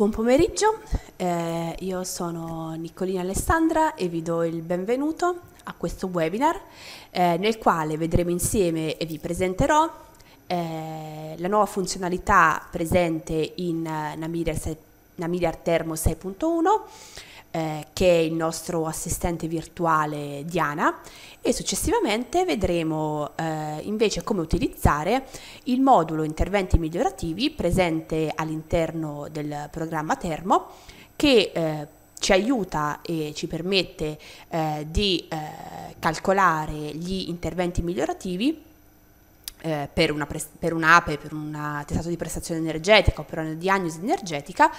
Buon pomeriggio, eh, io sono Nicolina Alessandra e vi do il benvenuto a questo webinar eh, nel quale vedremo insieme e vi presenterò eh, la nuova funzionalità presente in eh, Namir, Namir Thermo 6.1 eh, che è il nostro assistente virtuale Diana e successivamente vedremo eh, invece come utilizzare il modulo interventi migliorativi presente all'interno del programma Termo che eh, ci aiuta e ci permette eh, di eh, calcolare gli interventi migliorativi eh, per, una pre- per un'APE, per un testato di prestazione energetica o per una diagnosi energetica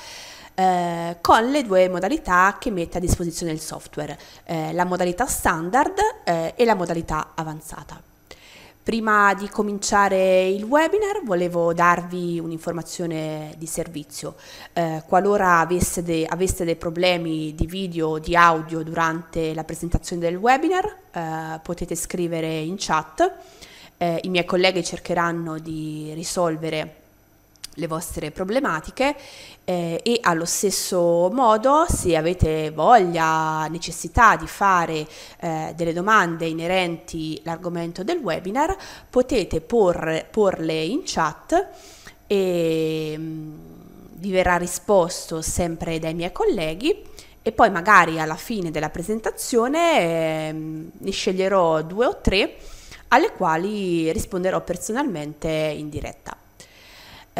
eh, con le due modalità che mette a disposizione il software, eh, la modalità standard eh, e la modalità avanzata. Prima di cominciare il webinar volevo darvi un'informazione di servizio. Eh, qualora aveste, de, aveste, dei problemi di video o di audio durante la presentazione del webinar, eh, potete scrivere in chat. Eh, I miei colleghi cercheranno di risolvere le vostre problematiche eh, e allo stesso modo se avete voglia, necessità di fare eh, delle domande inerenti all'argomento del webinar potete por, porle in chat e mm, vi verrà risposto sempre dai miei colleghi e poi magari alla fine della presentazione eh, ne sceglierò due o tre alle quali risponderò personalmente in diretta.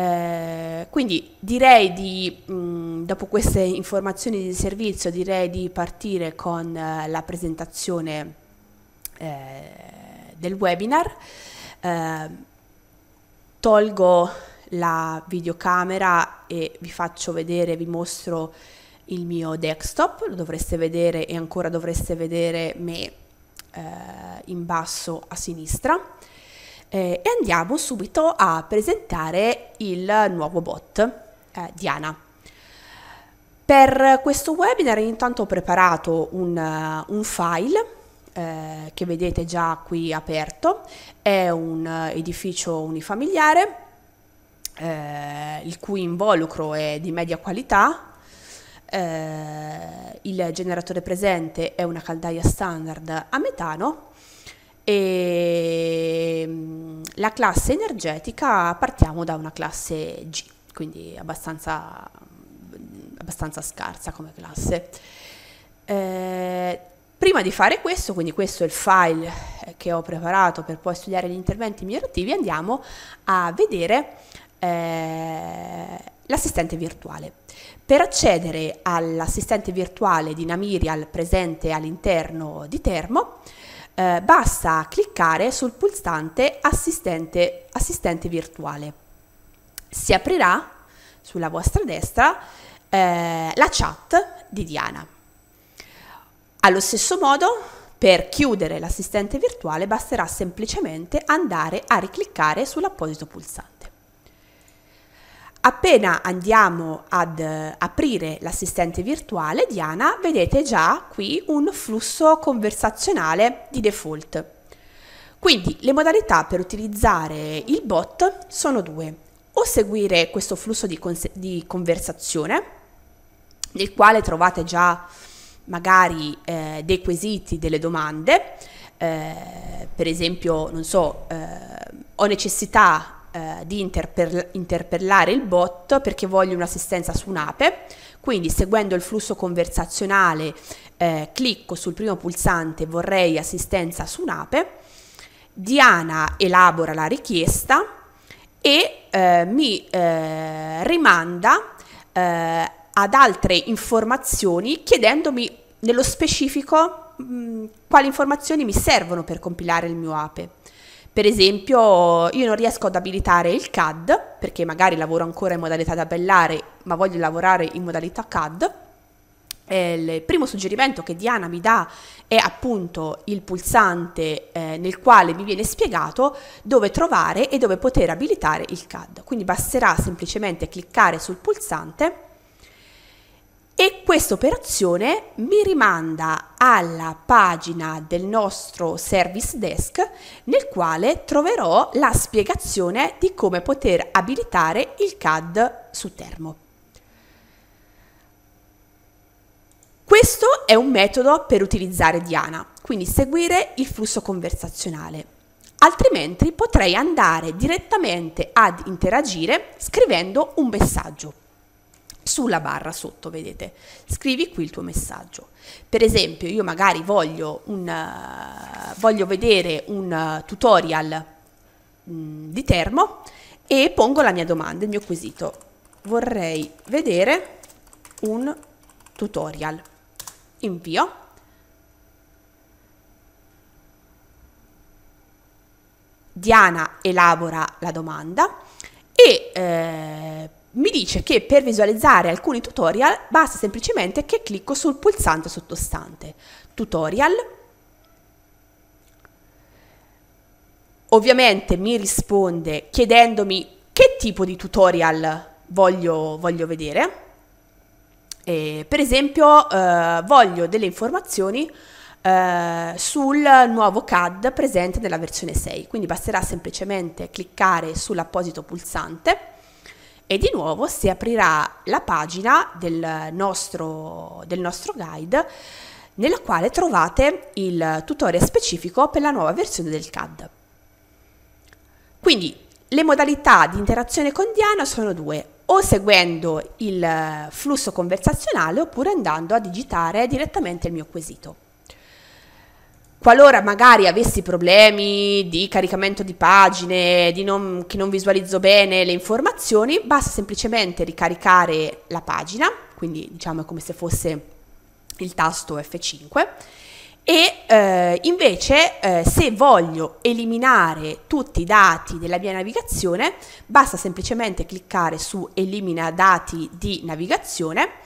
Eh, quindi direi di, mh, dopo queste informazioni di servizio, direi di partire con eh, la presentazione eh, del webinar. Eh, tolgo la videocamera e vi faccio vedere, vi mostro il mio desktop, lo dovreste vedere e ancora dovreste vedere me eh, in basso a sinistra. Eh, e andiamo subito a presentare il nuovo bot, eh, Diana. Per questo webinar intanto ho preparato un, eh, un file eh, che vedete già qui aperto, è un eh, edificio unifamiliare eh, il cui involucro è di media qualità, il generatore presente è una caldaia standard a metano e ehm, la classe energetica partiamo da una classe G, quindi abbastanza, abbastanza scarsa come classe. Eh, prima di fare questo, quindi questo è il file eh, che ho preparato per poi studiare gli interventi migliorativi, andiamo a vedere eh, l'assistente virtuale. Per accedere all'assistente virtuale di Namirial presente all'interno di Termo, eh, basta cliccare sul pulsante assistente, assistente virtuale. Si aprirà sulla vostra destra eh, la chat di Diana. Allo stesso modo per chiudere l'assistente virtuale basterà semplicemente andare a ricliccare sull'apposito pulsante. Appena andiamo ad eh, aprire l'assistente virtuale Diana, vedete già qui un flusso conversazionale di default. Quindi le modalità per utilizzare il bot sono due. O seguire questo flusso di, di conversazione, nel quale trovate già magari eh, dei quesiti, delle domande, eh, per esempio, non so, eh, ho necessità eh, di interpel- interpellare il bot perché voglio un'assistenza su un'ape, quindi seguendo il flusso conversazionale eh, clicco sul primo pulsante vorrei assistenza su un'ape, Diana elabora la richiesta e eh, mi eh, rimanda eh, ad altre informazioni chiedendomi nello specifico mh, mm, quali informazioni mi servono per compilare il mio ape. Per esempio, io non riesco ad abilitare il CAD perché magari lavoro ancora in modalità tabellare, ma voglio lavorare in modalità CAD. Eh, il primo suggerimento che Diana mi dà è appunto il pulsante eh, nel quale mi viene spiegato dove trovare e dove poter abilitare il CAD. Quindi basterà semplicemente cliccare sul pulsante e questa operazione mi rimanda alla pagina del nostro service desk nel quale troverò la spiegazione di come poter abilitare il CAD su Termo. Questo è un metodo per utilizzare Diana, quindi seguire il flusso conversazionale. Altrimenti potrei andare direttamente ad interagire scrivendo un messaggio sulla barra sotto, vedete, scrivi qui il tuo messaggio. Per esempio, io magari voglio, un, uh, voglio vedere un uh, tutorial mh, mm, di termo e pongo la mia domanda, il mio quesito. Vorrei vedere un tutorial. Invio. Diana elabora la domanda e eh, mi dice che per visualizzare alcuni tutorial basta semplicemente che clicco sul pulsante sottostante tutorial ovviamente mi risponde chiedendomi che tipo di tutorial voglio, voglio vedere e per esempio eh, voglio delle informazioni eh, sul nuovo CAD presente nella versione 6 quindi basterà semplicemente cliccare sull'apposito pulsante e di nuovo si aprirà la pagina del nostro, del nostro guide nella quale trovate il tutorial specifico per la nuova versione del CAD. Quindi le modalità di interazione con Diana sono due, o seguendo il flusso conversazionale oppure andando a digitare direttamente il mio quesito. Qualora magari avessi problemi di caricamento di pagine, di non, che non visualizzo bene le informazioni, basta semplicemente ricaricare la pagina, quindi diciamo è come se fosse il tasto F5 e eh, invece eh, se voglio eliminare tutti i dati della mia navigazione basta semplicemente cliccare su elimina dati di navigazione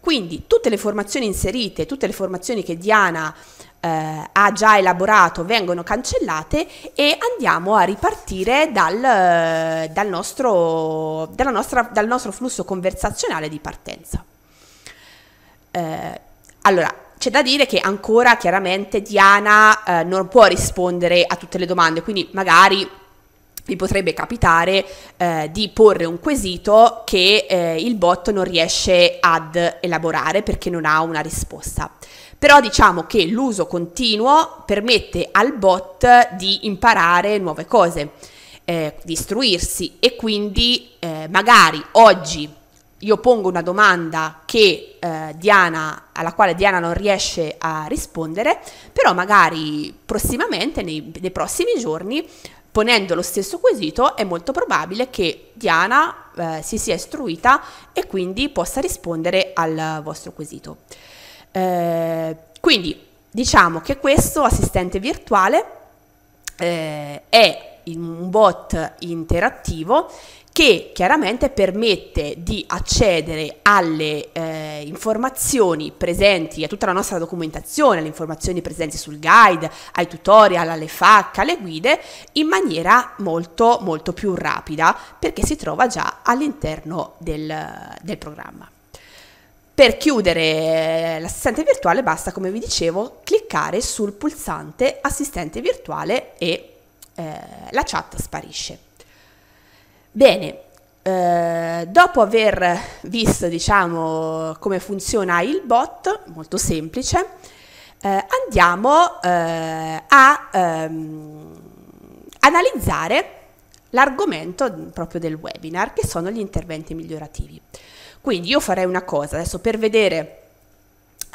quindi tutte le informazioni inserite, tutte le informazioni che Diana eh, ha già elaborato vengono cancellate e andiamo a ripartire dal, eh, dal, nostro, nostra, dal nostro, flusso conversazionale di partenza. Eh, allora, c'è da dire che ancora chiaramente Diana eh, non può rispondere a tutte le domande, quindi magari vi potrebbe capitare eh, di porre un quesito che eh, il bot non riesce ad elaborare perché non ha una risposta. Però diciamo che l'uso continuo permette al bot di imparare nuove cose, eh, di istruirsi e quindi eh, magari oggi io pongo una domanda che, eh, Diana, alla quale Diana non riesce a rispondere, però magari prossimamente, nei, nei prossimi giorni, ponendo lo stesso quesito, è molto probabile che Diana eh, si sia istruita e quindi possa rispondere al vostro quesito. Eh, quindi diciamo che questo assistente virtuale eh, è un bot interattivo che chiaramente permette di accedere alle eh, informazioni presenti, a tutta la nostra documentazione, alle informazioni presenti sul guide, ai tutorial, alle FAC, alle guide, in maniera molto, molto più rapida perché si trova già all'interno del, del programma. Per chiudere eh, l'assistente virtuale basta, come vi dicevo, cliccare sul pulsante assistente virtuale e eh, la chat sparisce. Bene, eh, dopo aver visto diciamo, come funziona il bot, molto semplice, eh, andiamo eh, a ehm, analizzare l'argomento proprio del webinar, che sono gli interventi migliorativi. Quindi io farei una cosa, adesso per vedere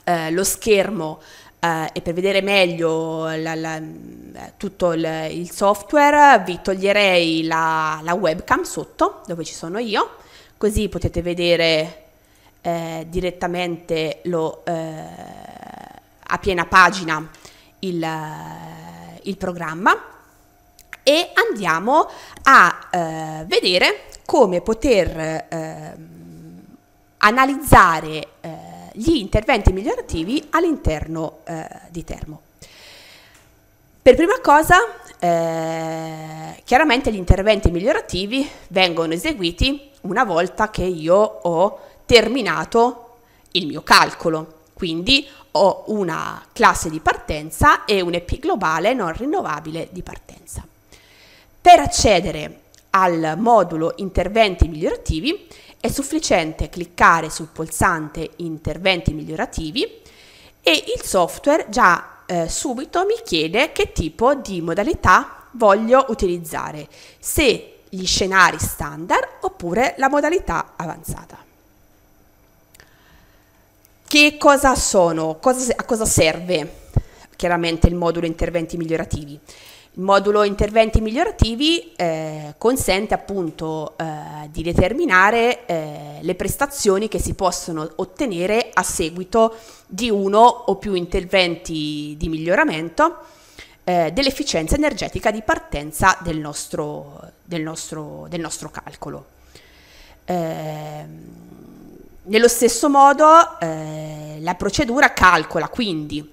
eh, lo schermo eh, e per vedere meglio la, la, eh, tutto il, il, software vi toglierei la, la, webcam sotto dove ci sono io, così potete vedere eh, direttamente lo, eh, a piena pagina il, eh, il, programma e andiamo a vedere come poter ehm, analizzare eh, gli interventi migliorativi all'interno eh, di Termo. Per prima cosa, eh, chiaramente gli interventi migliorativi vengono eseguiti una volta che io ho terminato il mio calcolo, quindi ho una classe di partenza e un EP globale non rinnovabile di partenza. Per accedere al modulo interventi migliorativi è sufficiente cliccare sul pulsante interventi migliorativi e il software già eh, subito mi chiede che tipo di modalità voglio utilizzare, se gli scenari standard oppure la modalità avanzata. Che cosa sono? Cosa, a cosa serve chiaramente il modulo interventi migliorativi? Il modulo interventi migliorativi eh, consente appunto eh, di determinare eh, le prestazioni che si possono ottenere a seguito di uno o più interventi di miglioramento eh, dell'efficienza energetica di partenza del nostro, del nostro, del nostro calcolo. Ehm, nello stesso modo eh, la procedura calcola quindi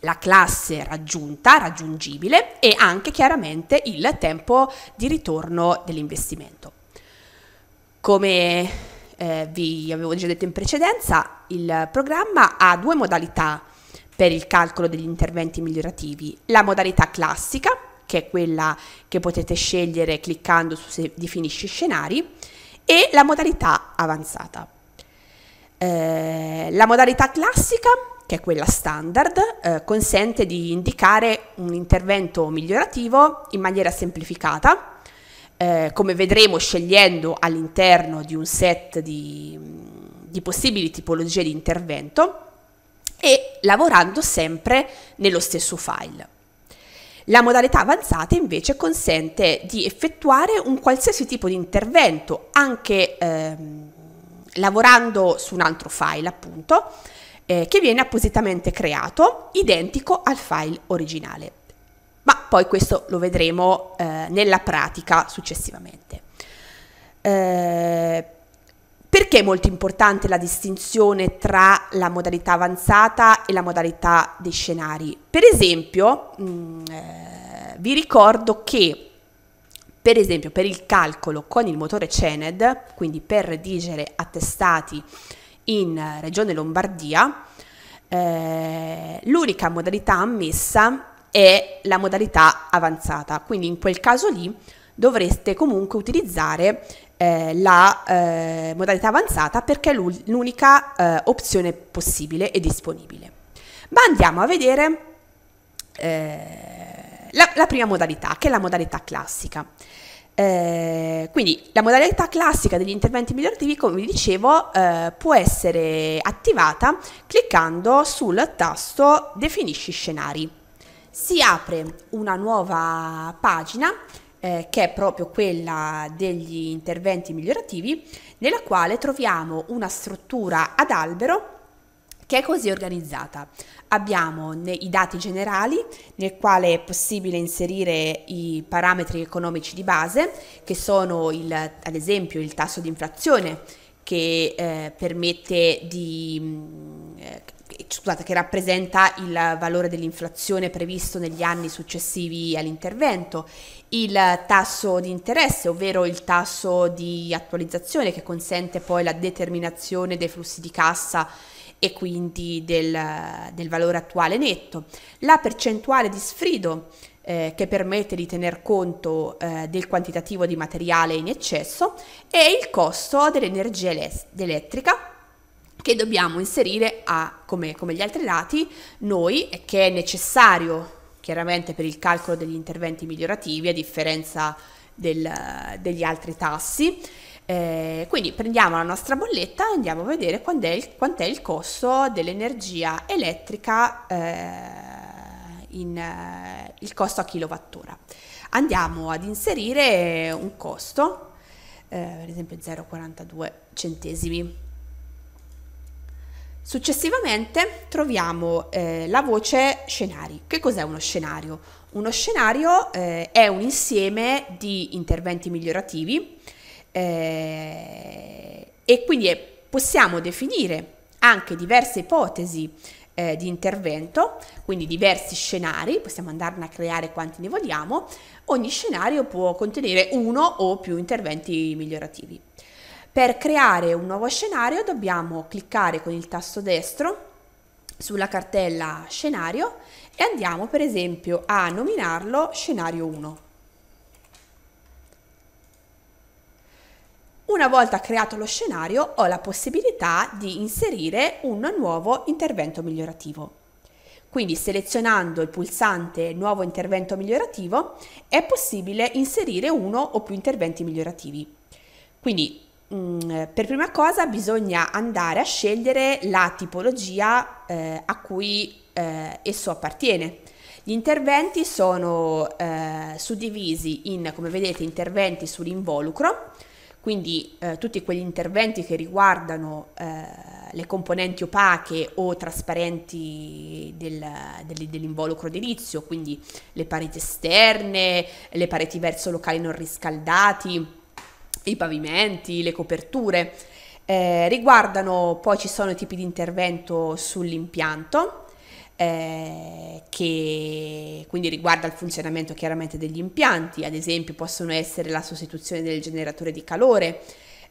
la classe raggiunta, raggiungibile e anche chiaramente il tempo di ritorno dell'investimento. Come eh, vi avevo già detto in precedenza, il programma ha due modalità per il calcolo degli interventi migliorativi. La modalità classica, che è quella che potete scegliere cliccando su se Definisci scenari, e la modalità avanzata. Eh, la modalità classica che è quella standard, eh, consente di indicare un intervento migliorativo in maniera semplificata, eh, come vedremo scegliendo all'interno di un set di, di possibili tipologie di intervento e lavorando sempre nello stesso file. La modalità avanzata invece consente di effettuare un qualsiasi tipo di intervento, anche ehm, lavorando su un altro file appunto, eh, che viene appositamente creato, identico al file originale. Ma poi questo lo vedremo eh, nella pratica successivamente. Eh, perché è molto importante la distinzione tra la modalità avanzata e la modalità dei scenari? Per esempio, mh, mm, eh, vi ricordo che per esempio per il calcolo con il motore CENED, quindi per redigere attestati in Regione Lombardia, eh, l'unica modalità ammessa è la modalità avanzata, quindi in quel caso lì dovreste comunque utilizzare eh, la eh, modalità avanzata perché è l'unica eh, opzione possibile e disponibile. Ma andiamo a vedere eh, la, la prima modalità, che è la modalità classica. Eh, quindi la modalità classica degli interventi migliorativi, come vi dicevo, eh, può essere attivata cliccando sul tasto Definisci scenari. Si apre una nuova pagina eh, che è proprio quella degli interventi migliorativi, nella quale troviamo una struttura ad albero che è così organizzata. Abbiamo i dati generali nel quale è possibile inserire i parametri economici di base che sono il, ad esempio il tasso di inflazione che eh, permette di... Mm, eh, scusate, che rappresenta il valore dell'inflazione previsto negli anni successivi all'intervento, il tasso di interesse, ovvero il tasso di attualizzazione che consente poi la determinazione dei flussi di cassa e quindi del, del valore attuale netto, la percentuale di sfrido eh, che permette di tener conto eh, del quantitativo di materiale in eccesso e il costo dell'energia elettrica che dobbiamo inserire a, come, come gli altri dati noi che è necessario chiaramente per il calcolo degli interventi migliorativi a differenza del, degli altri tassi eh, quindi prendiamo la nostra bolletta e andiamo a vedere quant'è il, quant'è il costo dell'energia elettrica, eh, in, eh, il costo a kilowattora. Andiamo ad inserire un costo, eh, per esempio 0,42 centesimi. Successivamente troviamo eh, la voce scenari. Che cos'è uno scenario? Uno scenario eh, è un insieme di interventi migliorativi, eh, e quindi è, possiamo definire anche diverse ipotesi eh, di intervento, quindi diversi scenari, possiamo andarne a creare quanti ne vogliamo, ogni scenario può contenere uno o più interventi migliorativi. Per creare un nuovo scenario dobbiamo cliccare con il tasto destro sulla cartella scenario e andiamo per esempio a nominarlo scenario 1. Una volta creato lo scenario ho la possibilità di inserire un nuovo intervento migliorativo. Quindi selezionando il pulsante Nuovo intervento migliorativo è possibile inserire uno o più interventi migliorativi. Quindi mm, per prima cosa bisogna andare a scegliere la tipologia eh, a cui eh, esso appartiene. Gli interventi sono eh, suddivisi in, come vedete, interventi sull'involucro, quindi eh, tutti quegli interventi che riguardano eh, le componenti opache o trasparenti del, del, dell'involucro edilizio, quindi le pareti esterne, le pareti verso locali non riscaldati, i pavimenti, le coperture. Eh, riguardano poi ci sono i tipi di intervento sull'impianto, eh, che quindi riguarda il funzionamento chiaramente degli impianti, ad esempio possono essere la sostituzione del generatore di calore,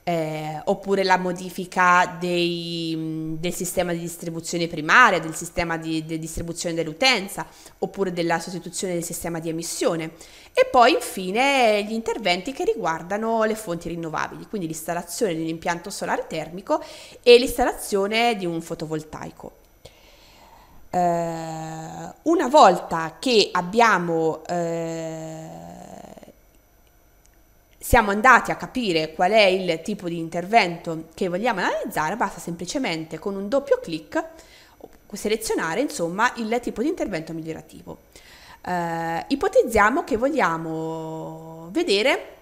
eh, oppure la modifica dei, mm, del sistema di distribuzione primaria, del sistema di, di, distribuzione dell'utenza, oppure della sostituzione del sistema di emissione. E poi infine gli interventi che riguardano le fonti rinnovabili, quindi l'installazione di un impianto solare termico e l'installazione di un fotovoltaico. Eh, una volta che abbiamo eh, siamo andati a capire qual è il tipo di intervento che vogliamo analizzare, basta semplicemente con un doppio clic selezionare insomma il tipo di intervento migliorativo. Eh, ipotizziamo che vogliamo vedere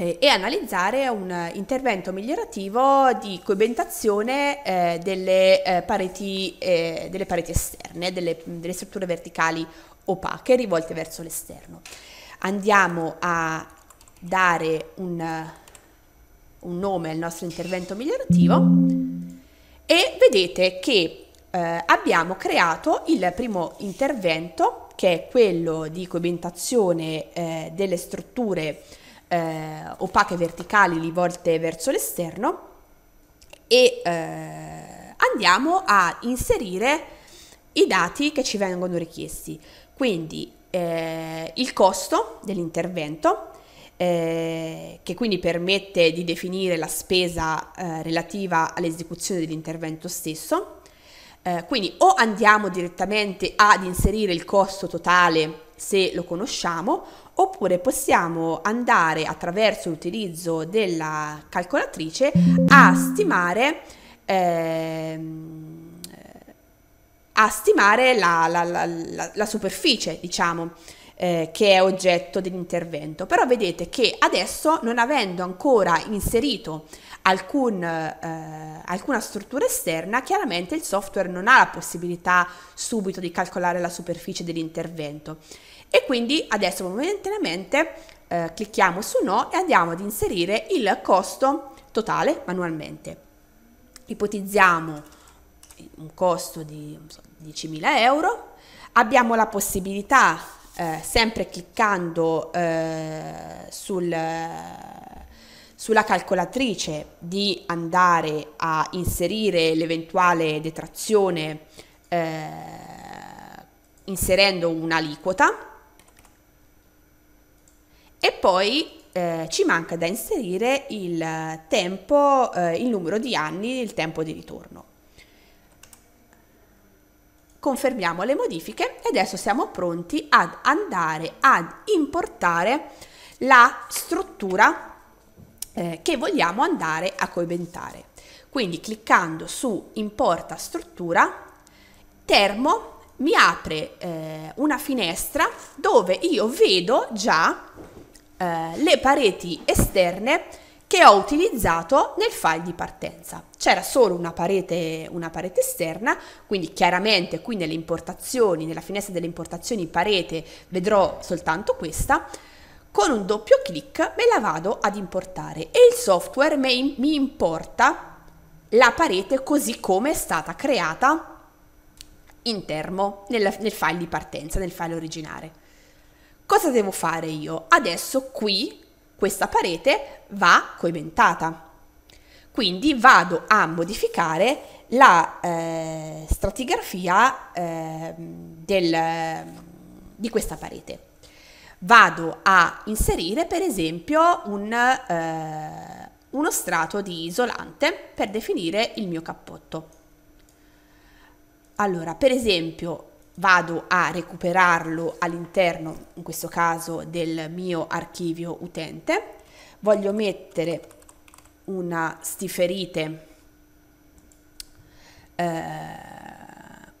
eh, e analizzare un eh, intervento migliorativo di coibentazione eh, delle, eh, pareti, eh, delle, pareti, esterne, delle, delle, strutture verticali opache rivolte verso l'esterno. Andiamo a dare un, eh, un, nome al nostro intervento migliorativo e vedete che abbiamo creato il primo intervento che è quello di coibentazione delle strutture verticali eh, opache verticali rivolte verso l'esterno e eh, andiamo a inserire i dati che ci vengono richiesti, quindi eh, il costo dell'intervento, eh, che quindi permette di definire la spesa eh, relativa all'esecuzione dell'intervento stesso. Eh, quindi o andiamo direttamente ad inserire il costo totale se lo conosciamo, oppure possiamo andare attraverso l'utilizzo della calcolatrice a stimare, ehm, a stimare la, la, la, la, superficie, diciamo, eh, che è oggetto dell'intervento. Però vedete che adesso, non avendo ancora inserito Alcun, eh, alcuna struttura esterna, chiaramente il software non ha la possibilità subito di calcolare la superficie dell'intervento e quindi adesso momentaneamente eh, clicchiamo su no e andiamo ad inserire il costo totale manualmente. Ipotizziamo un costo di so, 10.000 euro, abbiamo la possibilità eh, sempre cliccando eh, sul, sulla calcolatrice di andare a inserire l'eventuale detrazione eh, inserendo un'aliquota e poi eh, ci manca da inserire il tempo, eh, il numero di anni, il tempo di ritorno. Confermiamo le modifiche e adesso siamo pronti ad andare ad importare la struttura eh, che vogliamo andare a coibentare. Quindi cliccando su importa struttura, termo mi apre eh, una finestra dove io vedo già eh, le pareti esterne che ho utilizzato nel file di partenza. C'era solo una parete, una parete esterna, quindi chiaramente qui nelle importazioni, nella finestra delle importazioni parete vedrò soltanto questa. Con un doppio clic me la vado ad importare e il software mi, mi importa la parete così come è stata creata in termo nel, nel file di partenza, nel file originale. Cosa devo fare io? Adesso qui questa parete va coimentata. Quindi vado a modificare la eh, stratigrafia eh, del, di questa parete. Vado a inserire per esempio un, eh, uno strato di isolante per definire il mio cappotto. Allora, per esempio, vado a recuperarlo all'interno, in questo caso, del mio archivio utente. Voglio mettere una stiferite, eh,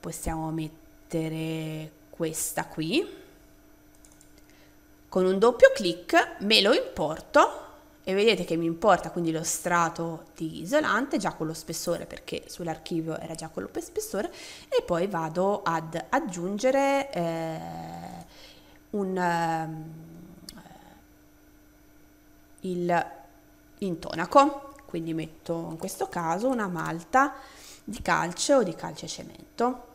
possiamo mettere questa qui, con un doppio clic me lo importo e vedete che mi importa quindi lo strato di isolante già con lo spessore perché sull'archivio era già quello per spessore e poi vado ad aggiungere eh, un, eh, il intonaco quindi metto in questo caso una malta di calcio o di calce cemento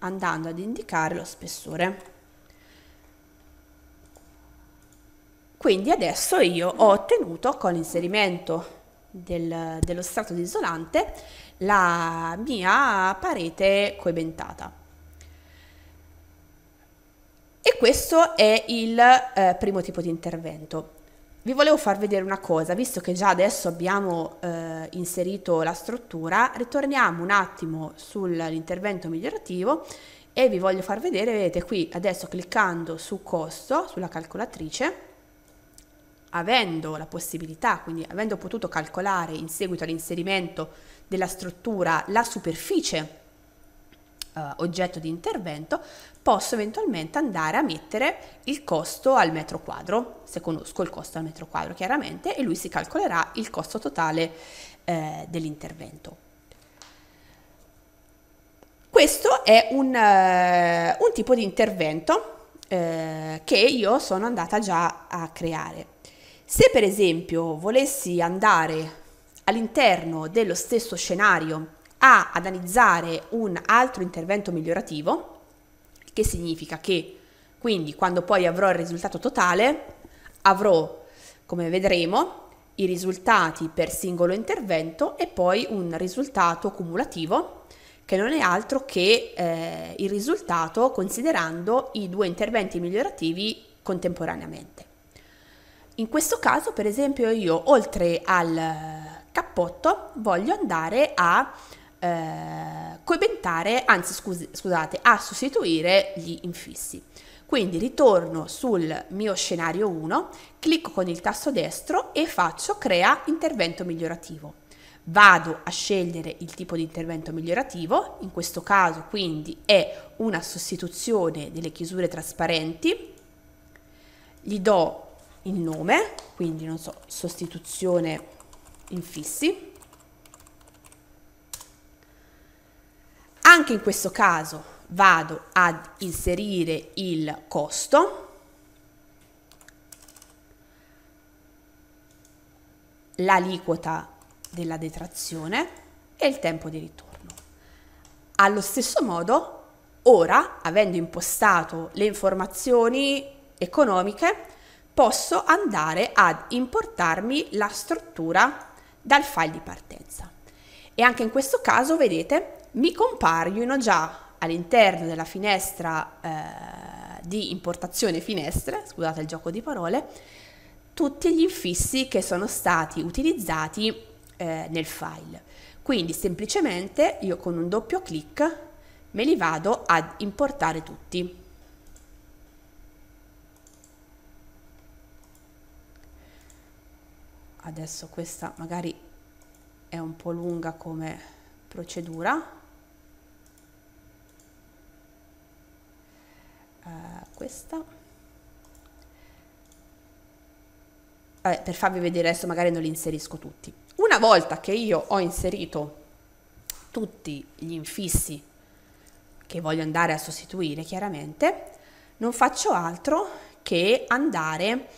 andando ad indicare lo spessore Quindi adesso io ho ottenuto con l'inserimento del, dello strato di isolante la mia parete coibentata. E questo è il eh, primo tipo di intervento. Vi volevo far vedere una cosa, visto che già adesso abbiamo eh, inserito la struttura, ritorniamo un attimo sull'intervento migliorativo e vi voglio far vedere, vedete qui adesso cliccando su costo, sulla calcolatrice, avendo la possibilità, quindi avendo potuto calcolare in seguito all'inserimento della struttura la superficie eh, oggetto di intervento, posso eventualmente andare a mettere il costo al metro quadro, se conosco il costo al metro quadro chiaramente, e lui si calcolerà il costo totale eh, dell'intervento. Questo è un, eh, un tipo di intervento eh, che io sono andata già a creare. Se per esempio volessi andare all'interno dello stesso scenario a, ad analizzare un altro intervento migliorativo, che significa che quindi quando poi avrò il risultato totale avrò, come vedremo, i risultati per singolo intervento e poi un risultato cumulativo che non è altro che eh, il risultato considerando i due interventi migliorativi contemporaneamente. In questo caso, per esempio, io oltre al eh, cappotto voglio andare a eh, coibentare, anzi scusi, scusate, a sostituire gli infissi. Quindi ritorno sul mio scenario 1, clicco con il tasto destro e faccio crea intervento migliorativo. Vado a scegliere il tipo di intervento migliorativo, in questo caso quindi è una sostituzione delle chiusure trasparenti, gli do il nome, quindi non so, sostituzione infissi. Anche in questo caso vado ad inserire il costo. l'aliquota della detrazione e il tempo di ritorno. Allo stesso modo, ora, avendo impostato le informazioni economiche, posso andare ad importarmi la struttura dal file di partenza. E anche in questo caso, vedete, mi compaiono già all'interno della finestra eh, di importazione finestre, scusate il gioco di parole, tutti gli infissi che sono stati utilizzati eh, nel file. Quindi semplicemente io con un doppio clic me li vado ad importare tutti. adesso questa magari è un po' lunga come procedura uh, questa Vabbè, per farvi vedere adesso magari non li inserisco tutti una volta che io ho inserito tutti gli infissi che voglio andare a sostituire chiaramente non faccio altro che andare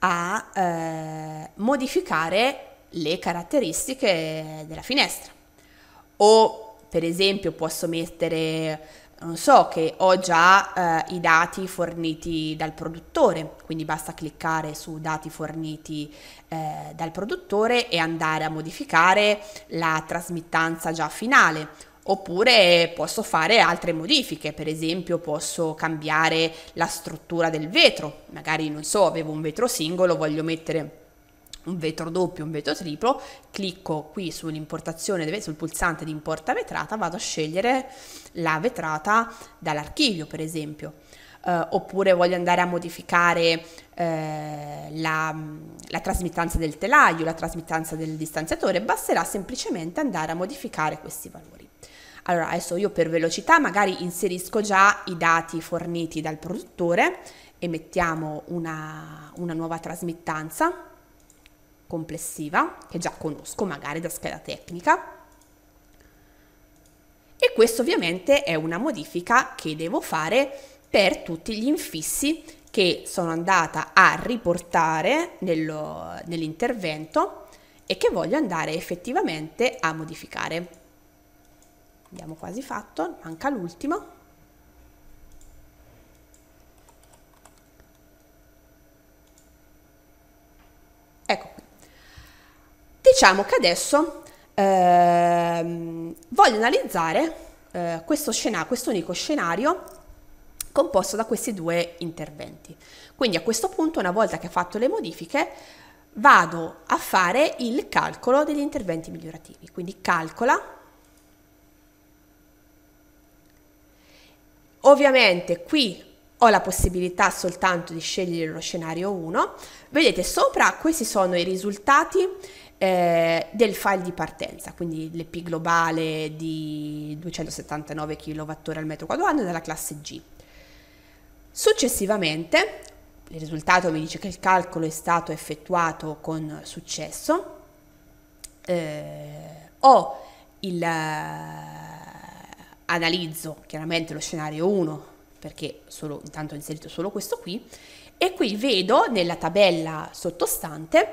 a eh, modificare le caratteristiche della finestra. O per esempio posso mettere, non so, che ho già eh, i dati forniti dal produttore, quindi basta cliccare su dati forniti eh, dal produttore e andare a modificare la trasmittanza già finale Oppure posso fare altre modifiche, per esempio posso cambiare la struttura del vetro, magari non so, avevo un vetro singolo, voglio mettere un vetro doppio, un vetro triplo, clicco qui sull'importazione, sul pulsante di importa vetrata, vado a scegliere la vetrata dall'archivio, per esempio. Eh, oppure voglio andare a modificare eh, la, la trasmittanza del telaio, la trasmittanza del distanziatore, basterà semplicemente andare a modificare questi valori. Allora adesso io per velocità magari inserisco già i dati forniti dal produttore e mettiamo una, una nuova trasmittanza complessiva che già conosco magari da scheda tecnica e questo ovviamente è una modifica che devo fare per tutti gli infissi che sono andata a riportare nell'intervento e che voglio andare effettivamente a modificare abbiamo quasi fatto, manca l'ultimo. Ecco qui. Diciamo che adesso ehm, voglio analizzare eh, questo, scenario, questo unico scenario composto da questi due interventi. Quindi a questo punto, una volta che ho fatto le modifiche, vado a fare il calcolo degli interventi migliorativi. Quindi calcola Ovviamente qui ho la possibilità soltanto di scegliere lo scenario 1. Vedete sopra questi sono i risultati eh, del file di partenza, quindi l'EP globale di 279 kWh al metro quadrato della classe G. Successivamente, il risultato mi dice che il calcolo è stato effettuato con successo, eh, ho il analizzo chiaramente lo scenario 1 perché solo, intanto ho inserito solo questo qui e qui vedo nella tabella sottostante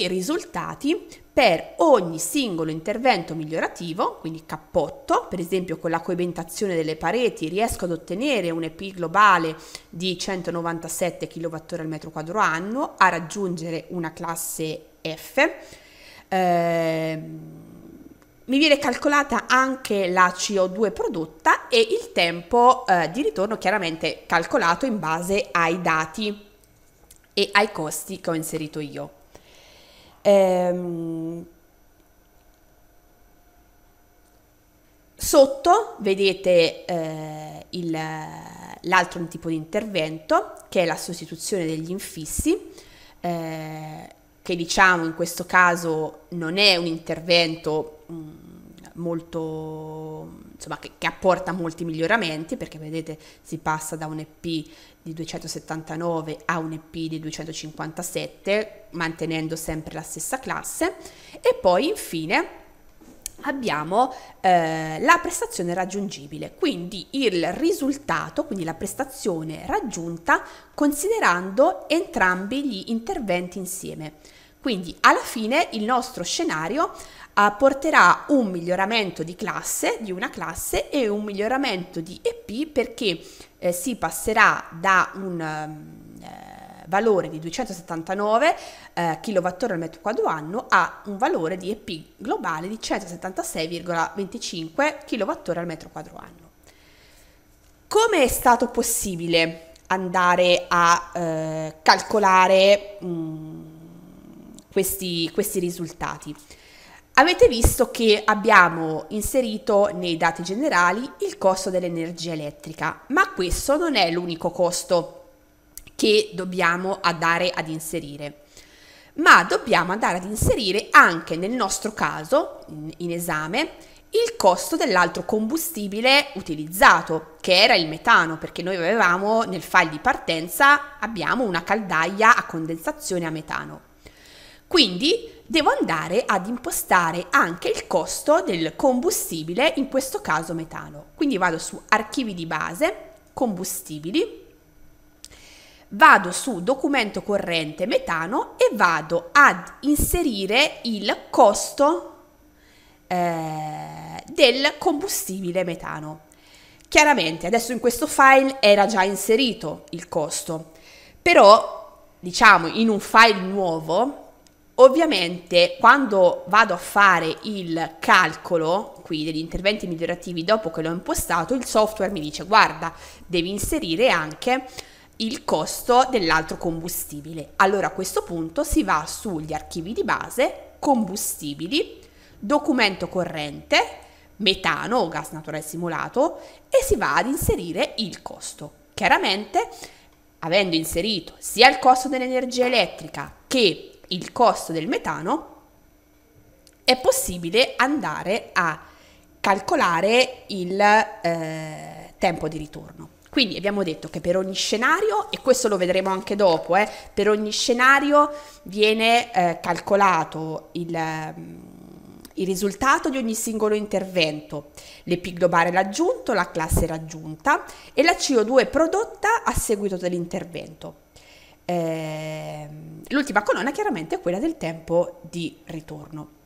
i risultati per ogni singolo intervento migliorativo, quindi cappotto, per esempio con la coibentazione delle pareti riesco ad ottenere un EP globale di 197 kWh al metro quadro annuo, a raggiungere una classe F. Ehm, mi viene calcolata anche la CO2 prodotta e il tempo eh, di ritorno chiaramente calcolato in base ai dati e ai costi che ho inserito io. Ehm, sotto vedete eh, l'altro tipo di intervento che è la sostituzione degli infissi. Eh, che diciamo in questo caso non è un intervento Mm, molto insomma che, che, apporta molti miglioramenti perché vedete si passa da un EP di 279 a un EP di 257 mantenendo sempre la stessa classe e poi infine abbiamo eh, la prestazione raggiungibile quindi il risultato quindi la prestazione raggiunta considerando entrambi gli interventi insieme quindi alla fine il nostro scenario eh, porterà un miglioramento di classe, di una classe e un miglioramento di EP perché eh, si passerà da un ehm, eh, valore di 279 eh, kWh al metro quadro anno a un valore di EP globale di 176,25 kWh al metro quadro anno. Come è stato possibile andare a eh, calcolare mh, mm, questi, questi risultati. Avete visto che abbiamo inserito nei dati generali il costo dell'energia elettrica, ma questo non è l'unico costo che dobbiamo andare ad inserire, ma dobbiamo andare ad inserire anche nel nostro caso in esame il costo dell'altro combustibile utilizzato, che era il metano, perché noi avevamo nel file di partenza abbiamo una caldaia a condensazione a metano. Quindi devo andare ad impostare anche il costo del combustibile, in questo caso metano. Quindi vado su archivi di base, combustibili, vado su documento corrente metano e vado ad inserire il costo eh, del combustibile metano. Chiaramente adesso in questo file era già inserito il costo, però diciamo in un file nuovo Ovviamente quando vado a fare il calcolo qui degli interventi migliorativi dopo che l'ho impostato, il software mi dice guarda, devi inserire anche il costo dell'altro combustibile. Allora a questo punto si va sugli archivi di base, combustibili, documento corrente, metano o gas naturale simulato e si va ad inserire il costo. Chiaramente avendo inserito sia il costo dell'energia elettrica che il costo del metano, è possibile andare a calcolare il eh, tempo di ritorno. Quindi abbiamo detto che per ogni scenario, e questo lo vedremo anche dopo, eh, per ogni scenario viene eh, calcolato il, ehm, il, risultato di ogni singolo intervento, l'EPIC globale raggiunto, la classe raggiunta e la CO2 prodotta a seguito dell'intervento. Ehm, l'ultima colonna chiaramente è quella del tempo di ritorno.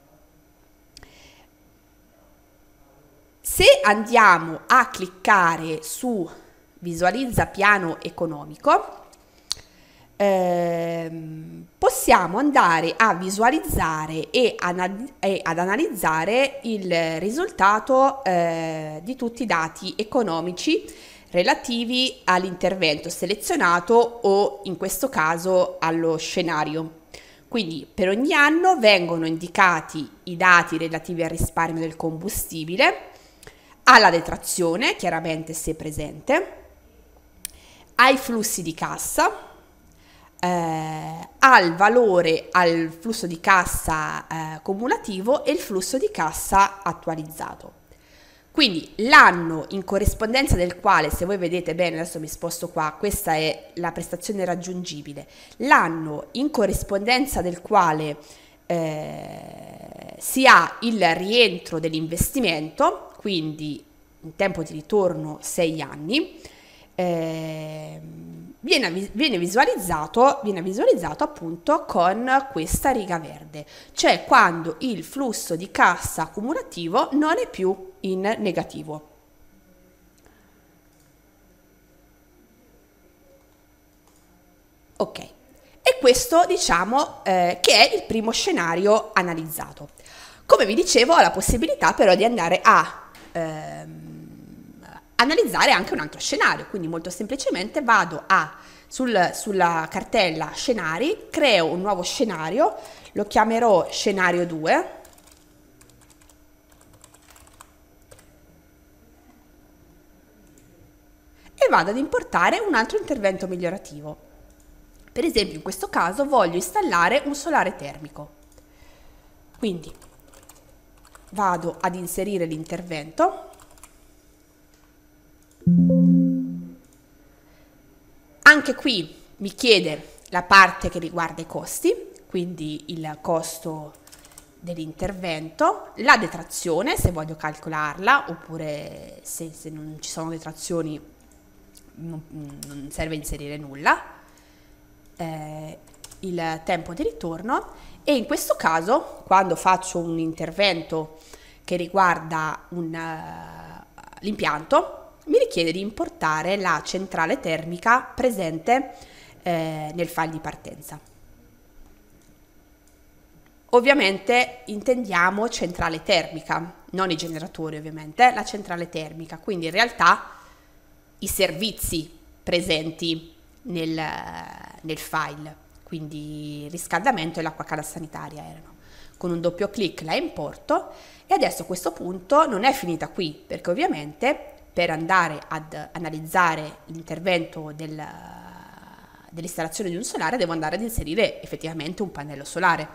Se andiamo a cliccare su visualizza piano economico, eh, possiamo andare a visualizzare e, anal- e ad analizzare il risultato eh, di tutti i dati economici relativi all'intervento selezionato o in questo caso allo scenario. Quindi per ogni anno vengono indicati i dati relativi al risparmio del combustibile, alla detrazione, chiaramente se presente, ai flussi di cassa, eh, al valore, al flusso di cassa eh, cumulativo e il flusso di cassa attualizzato. Quindi l'anno in corrispondenza del quale, se voi vedete bene, adesso mi sposto qua, questa è la prestazione raggiungibile, l'anno in corrispondenza del quale eh, si ha il rientro dell'investimento, quindi un tempo di ritorno 6 anni, eh, viene, viene, visualizzato, viene visualizzato appunto con questa riga verde, cioè quando il flusso di cassa accumulativo non è più in negativo. Ok, e questo diciamo eh, che è il primo scenario analizzato. Come vi dicevo ho la possibilità però di andare a... Ehm, analizzare anche un altro scenario, quindi molto semplicemente vado a sul, sulla cartella scenari, creo un nuovo scenario, lo chiamerò scenario 2, e vado ad importare un altro intervento migliorativo. Per esempio in questo caso voglio installare un solare termico. Quindi vado ad inserire l'intervento anche qui mi chiede la parte che riguarda i costi, quindi il costo dell'intervento, la detrazione se voglio calcolarla oppure se, se non ci sono detrazioni non, non serve inserire nulla, eh, il tempo di ritorno e in questo caso quando faccio un intervento che riguarda uh, l'impianto mi richiede di importare la centrale termica presente eh, nel file di partenza. Ovviamente intendiamo centrale termica, non i generatori ovviamente, la centrale termica, quindi in realtà i servizi presenti nel, nel file, quindi riscaldamento e l'acqua calda sanitaria erano. Con un doppio clic la importo e adesso a questo punto non è finita qui, perché ovviamente per andare ad analizzare l'intervento del, dell'installazione di un solare devo andare ad inserire effettivamente un pannello solare.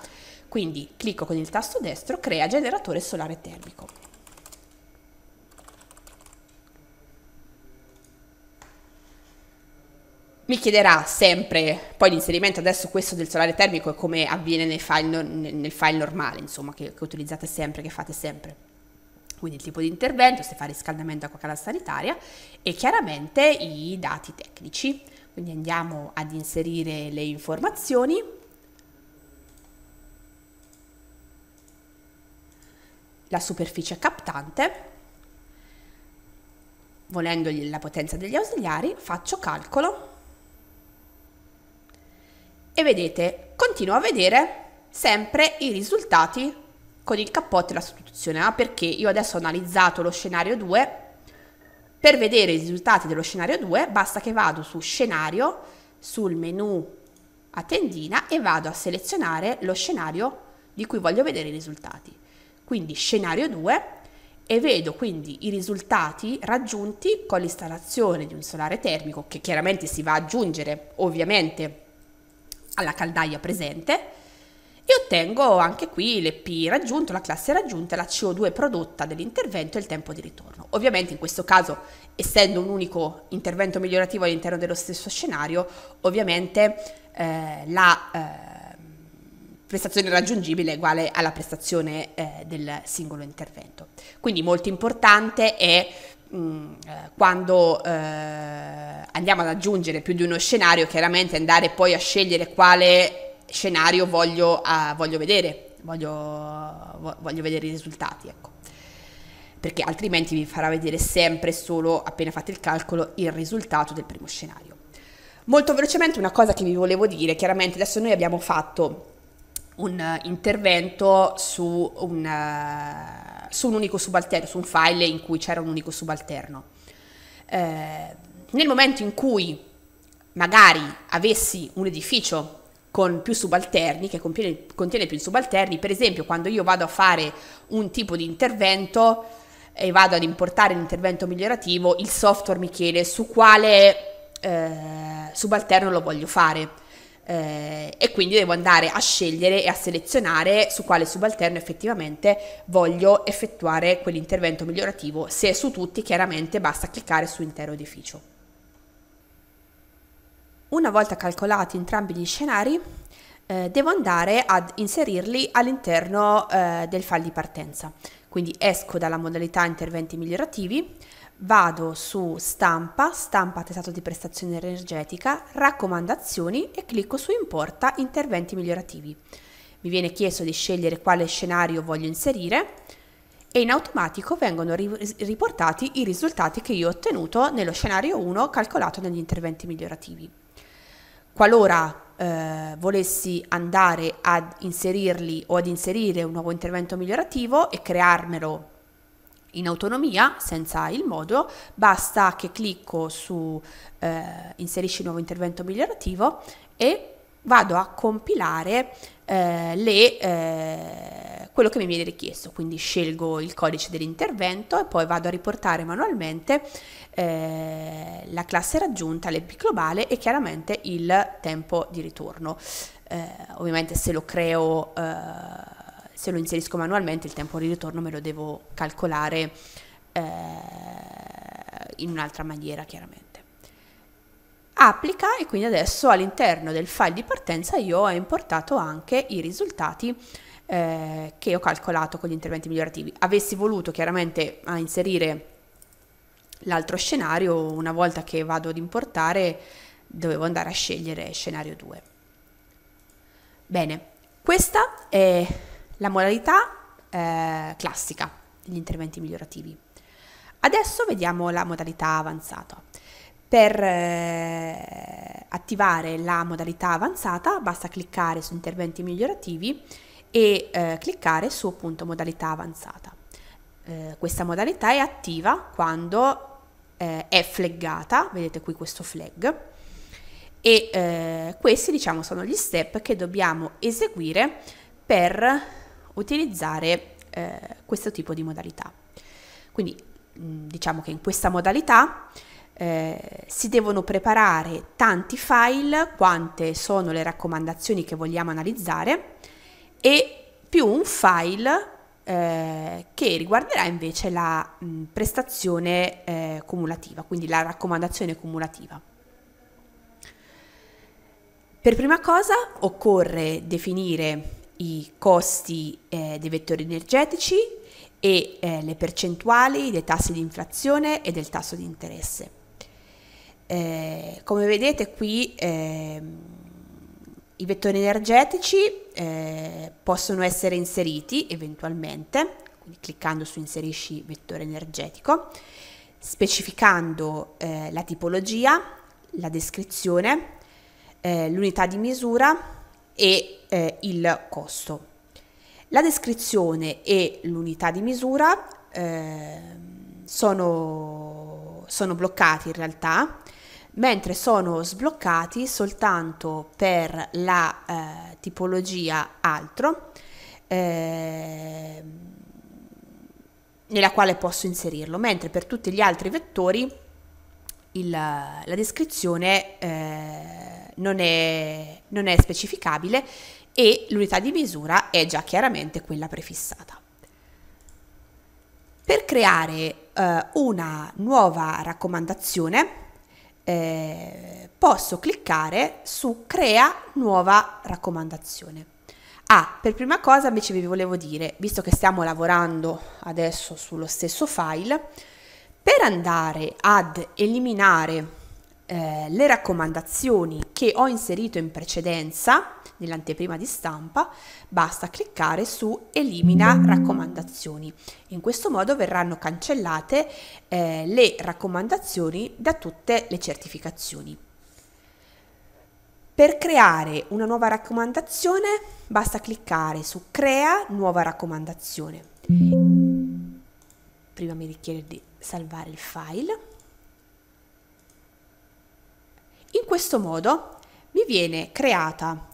Quindi clicco con il tasto destro, crea generatore solare termico. Mi chiederà sempre poi l'inserimento adesso questo del solare termico è come avviene nel file, nel file normale, insomma, che, che utilizzate sempre, che fate sempre quindi il tipo di intervento, se fa riscaldamento acqua calda sanitaria e chiaramente i dati tecnici. Quindi andiamo ad inserire le informazioni. La superficie captante. Volendo la potenza degli ausiliari, faccio calcolo. E vedete, continuo a vedere sempre i risultati con il cappotto e la sostituzione A perché io adesso ho analizzato lo scenario 2 per vedere i risultati dello scenario 2 basta che vado su scenario sul menu a tendina e vado a selezionare lo scenario di cui voglio vedere i risultati quindi scenario 2 e vedo quindi i risultati raggiunti con l'installazione di un solare termico che chiaramente si va ad aggiungere ovviamente alla caldaia presente e ottengo anche qui l'EP raggiunto, la classe raggiunta, la CO2 prodotta dell'intervento e il tempo di ritorno. Ovviamente in questo caso, essendo un unico intervento migliorativo all'interno dello stesso scenario, ovviamente eh, la eh, prestazione raggiungibile è uguale alla prestazione eh, del singolo intervento. Quindi molto importante è mm, eh, quando eh, andiamo ad aggiungere più di uno scenario, chiaramente andare poi a scegliere quale scenario voglio, uh, voglio vedere, voglio, voglio, vedere i risultati, ecco. Perché altrimenti vi farà vedere sempre solo, appena fate il calcolo, il risultato del primo scenario. Molto velocemente una cosa che vi volevo dire, chiaramente adesso noi abbiamo fatto un eh, intervento su un, eh, su un unico subalterno, su un file in cui c'era un unico subalterno. Eh, nel momento in cui magari avessi un edificio con più subalterni, che contiene, contiene più subalterni, per esempio quando io vado a fare un tipo di intervento e vado ad importare l'intervento migliorativo, il software mi chiede su quale eh, subalterno lo voglio fare. Eh, e quindi devo andare a scegliere e a selezionare su quale subalterno effettivamente voglio effettuare quell'intervento migliorativo. Se è su tutti, chiaramente basta cliccare su intero edificio. Una volta calcolati entrambi gli scenari, eh, devo andare ad inserirli all'interno eh, del file di partenza. Quindi esco dalla modalità interventi migliorativi, vado su stampa, stampa testato di prestazione energetica, raccomandazioni e clicco su importa interventi migliorativi. Mi viene chiesto di scegliere quale scenario voglio inserire e in automatico vengono riportati i risultati che io ho ottenuto nello scenario 1 calcolato negli interventi migliorativi. Qualora eh, volessi andare ad inserirli o ad inserire un nuovo intervento migliorativo e crearmelo in autonomia, senza il modulo, basta che clicco su eh, inserisci nuovo intervento migliorativo e vado a compilare eh, le, eh, quello che mi viene richiesto, quindi scelgo il codice dell'intervento e poi vado a riportare manualmente eh, la classe raggiunta, l'EP globale e chiaramente il tempo di ritorno. Eh, ovviamente se lo creo, eh, se lo inserisco manualmente, il tempo di ritorno me lo devo calcolare eh, in un'altra maniera chiaramente. Applica e quindi adesso all'interno del file di partenza io ho importato anche i risultati eh, che ho calcolato con gli interventi migliorativi. Avessi voluto chiaramente inserire L'altro scenario, una volta che vado ad importare, dovevo andare a scegliere scenario 2. Bene, questa è la modalità eh, classica degli interventi migliorativi. Adesso vediamo la modalità avanzata. Per eh, attivare la modalità avanzata basta cliccare su interventi migliorativi e eh, cliccare su appunto modalità avanzata. Eh, questa modalità è attiva quando eh, è flaggata, vedete qui questo flag, e eh, questi diciamo sono gli step che dobbiamo eseguire per utilizzare eh, questo tipo di modalità. Quindi mm, diciamo che in questa modalità eh, si devono preparare tanti file, quante sono le raccomandazioni che vogliamo analizzare e più un file eh, che riguarderà invece la mh, prestazione eh, cumulativa, quindi la raccomandazione cumulativa. Per prima cosa occorre definire i costi eh, dei vettori energetici e eh, le percentuali dei tassi di inflazione e del tasso di interesse. Eh, come vedete qui ehm, i vettori energetici eh, possono essere inseriti eventualmente, quindi cliccando su inserisci vettore energetico, specificando eh, la tipologia, la descrizione, eh, l'unità di misura e eh, il costo. La descrizione e l'unità di misura eh, sono, sono bloccati in realtà mentre sono sbloccati soltanto per la eh, tipologia altro, eh, nella quale posso inserirlo, mentre per tutti gli altri vettori il, la descrizione eh, non, è, non è specificabile e l'unità di misura è già chiaramente quella prefissata. Per creare eh, una nuova raccomandazione eh, posso cliccare su crea nuova raccomandazione. Ah, per prima cosa invece vi volevo dire, visto che stiamo lavorando adesso sullo stesso file, per andare ad eliminare eh, le raccomandazioni che ho inserito in precedenza, nell'anteprima di stampa, basta cliccare su Elimina raccomandazioni. In questo modo verranno cancellate eh, le raccomandazioni da tutte le certificazioni. Per creare una nuova raccomandazione basta cliccare su Crea nuova raccomandazione. Prima mi richiede di salvare il file. In questo modo mi viene creata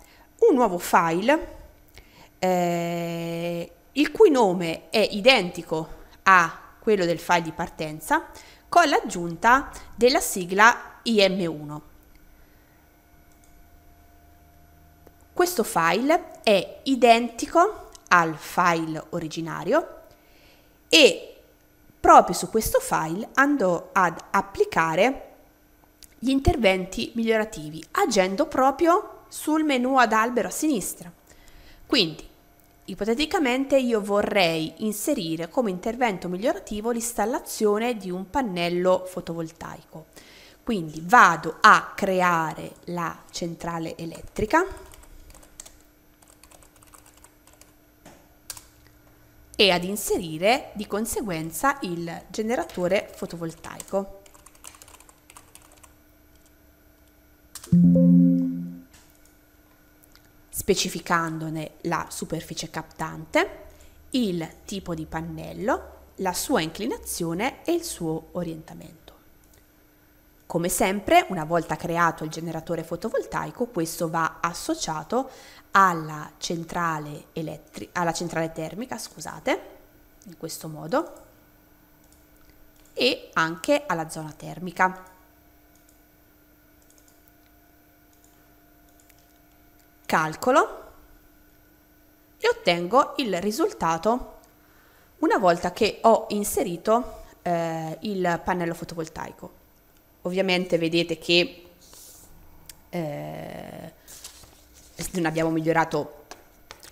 un nuovo file eh, il cui nome è identico a quello del file di partenza con l'aggiunta della sigla IM1. Questo file è identico al file originario e proprio su questo file andò ad applicare gli interventi migliorativi agendo proprio sul menu ad albero a sinistra. Quindi, ipoteticamente io vorrei inserire come intervento migliorativo l'installazione di un pannello fotovoltaico. Quindi vado a creare la centrale elettrica e ad inserire di conseguenza il generatore fotovoltaico specificandone la superficie captante, il tipo di pannello, la sua inclinazione e il suo orientamento. Come sempre, una volta creato il generatore fotovoltaico, questo va associato alla centrale, elettri- alla centrale termica, scusate, in questo modo, e anche alla zona termica. calcolo e ottengo il risultato una volta che ho inserito eh, il pannello fotovoltaico. Ovviamente vedete che eh, non abbiamo migliorato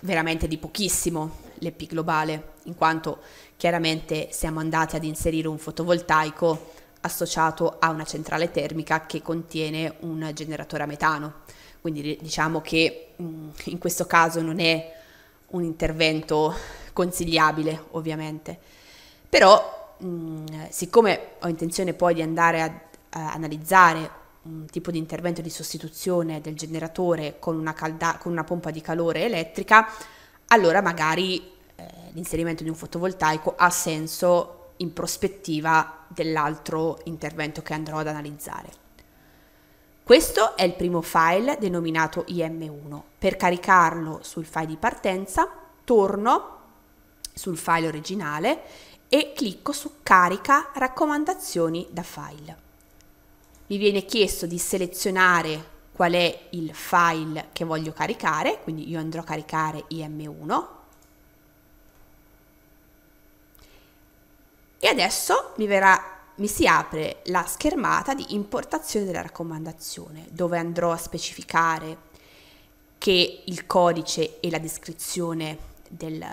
veramente di pochissimo l'EP globale, in quanto chiaramente siamo andati ad inserire un fotovoltaico associato a una centrale termica che contiene un generatore a metano. Quindi diciamo che mm, in questo caso non è un intervento consigliabile, ovviamente. Però, mh, mm, siccome ho intenzione poi di andare a, a, eh, analizzare un tipo di intervento di sostituzione del generatore con una, calda, con una pompa di calore elettrica, allora magari eh, l'inserimento di un fotovoltaico ha senso in prospettiva dell'altro intervento che andrò ad analizzare. Questo è il primo file denominato IM1. Per caricarlo sul file di partenza torno sul file originale e clicco su carica raccomandazioni da file. Mi viene chiesto di selezionare qual è il file che voglio caricare, quindi io andrò a caricare IM1. E adesso mi verrà mi si apre la schermata di importazione della raccomandazione, dove andrò a specificare che il codice e la descrizione del,